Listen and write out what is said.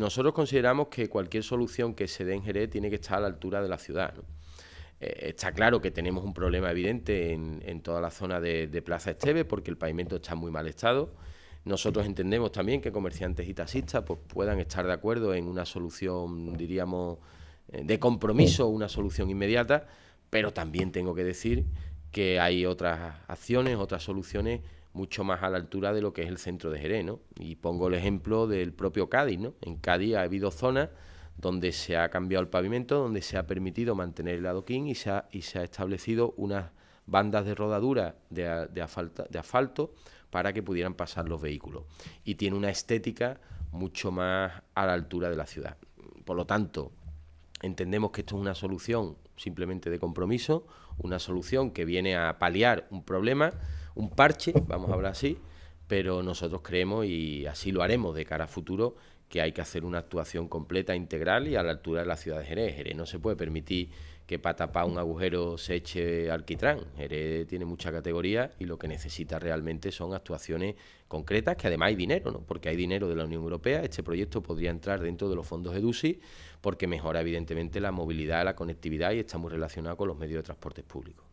Nosotros consideramos que cualquier solución que se dé en Jerez tiene que estar a la altura de la ciudad. Eh, está claro que tenemos un problema evidente en, toda la zona de, Plaza Esteve porque el pavimento está en muy mal estado. Nosotros entendemos también que comerciantes y taxistas pues, puedan estar de acuerdo en una solución, diríamos, eh, de compromiso, una solución inmediata, pero también tengo que decir que hay otras acciones, otras soluciones mucho más a la altura de lo que es el centro de Jerez, Y pongo el ejemplo del propio Cádiz, ¿no? En Cádiz ha habido zonas donde se ha cambiado el pavimento, donde se ha permitido mantener el adoquín y se ha, establecido unas bandas de rodadura de, de asfalto para que pudieran pasar los vehículos. Y tiene una estética mucho más a la altura de la ciudad. Por lo tanto, entendemos que esto es una solución simplemente de compromiso, una solución que viene a paliar un problema un parche, vamos a hablar así, pero nosotros creemos y así lo haremos de cara a futuro que hay que hacer una actuación completa, integral y a la altura de la ciudad de Jerez. Jerez no se puede permitir que para tapar un agujero se eche alquitrán. Jerez tiene mucha categoría y lo que necesita realmente son actuaciones concretas, que además hay dinero, ¿no? porque hay dinero de la Unión Europea. Este proyecto podría entrar dentro de los fondos de DUSI, porque mejora evidentemente la movilidad, la conectividad y está muy relacionado con los medios de transportes públicos.